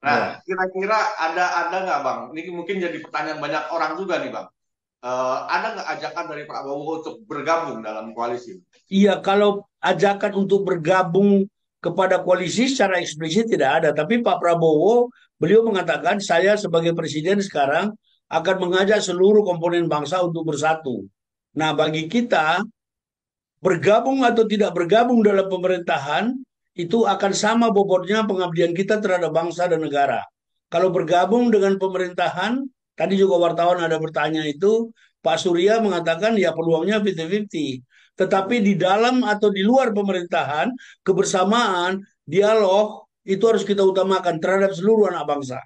Nah, ya. kira-kira ada ada nggak bang? Ini mungkin jadi pertanyaan banyak orang juga nih bang. Uh, ada nggak ajakan dari Pak Prabowo untuk bergabung dalam koalisi? Iya, kalau ajakan untuk bergabung kepada koalisi secara eksplisit tidak ada. Tapi Pak Prabowo beliau mengatakan saya sebagai presiden sekarang akan mengajak seluruh komponen bangsa untuk bersatu. Nah, bagi kita bergabung atau tidak bergabung dalam pemerintahan itu akan sama bobotnya pengabdian kita terhadap bangsa dan negara. Kalau bergabung dengan pemerintahan, tadi juga wartawan ada bertanya itu, Pak Surya mengatakan ya peluangnya 50-50. Tetapi di dalam atau di luar pemerintahan, kebersamaan, dialog, itu harus kita utamakan terhadap seluruh anak bangsa.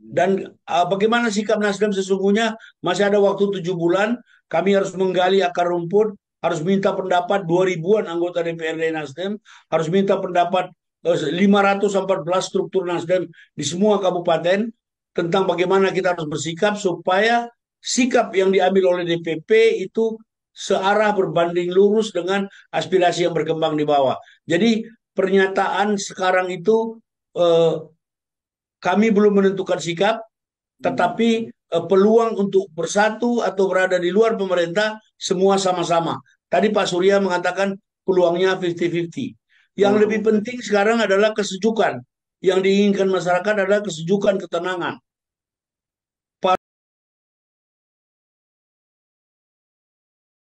Dan uh, bagaimana sikap Nasdem sesungguhnya masih ada waktu tujuh bulan, kami harus menggali akar rumput, harus minta pendapat dua ribuan anggota DPRD Nasdem, harus minta pendapat 514 eh, struktur Nasdem di semua kabupaten tentang bagaimana kita harus bersikap supaya sikap yang diambil oleh DPP itu searah berbanding lurus dengan aspirasi yang berkembang di bawah. Jadi pernyataan sekarang itu eh, kami belum menentukan sikap, tetapi eh, peluang untuk bersatu atau berada di luar pemerintah semua sama-sama. Tadi Pak Surya mengatakan peluangnya 50-50. Yang hmm. lebih penting sekarang adalah kesejukan. Yang diinginkan masyarakat adalah kesejukan, ketenangan.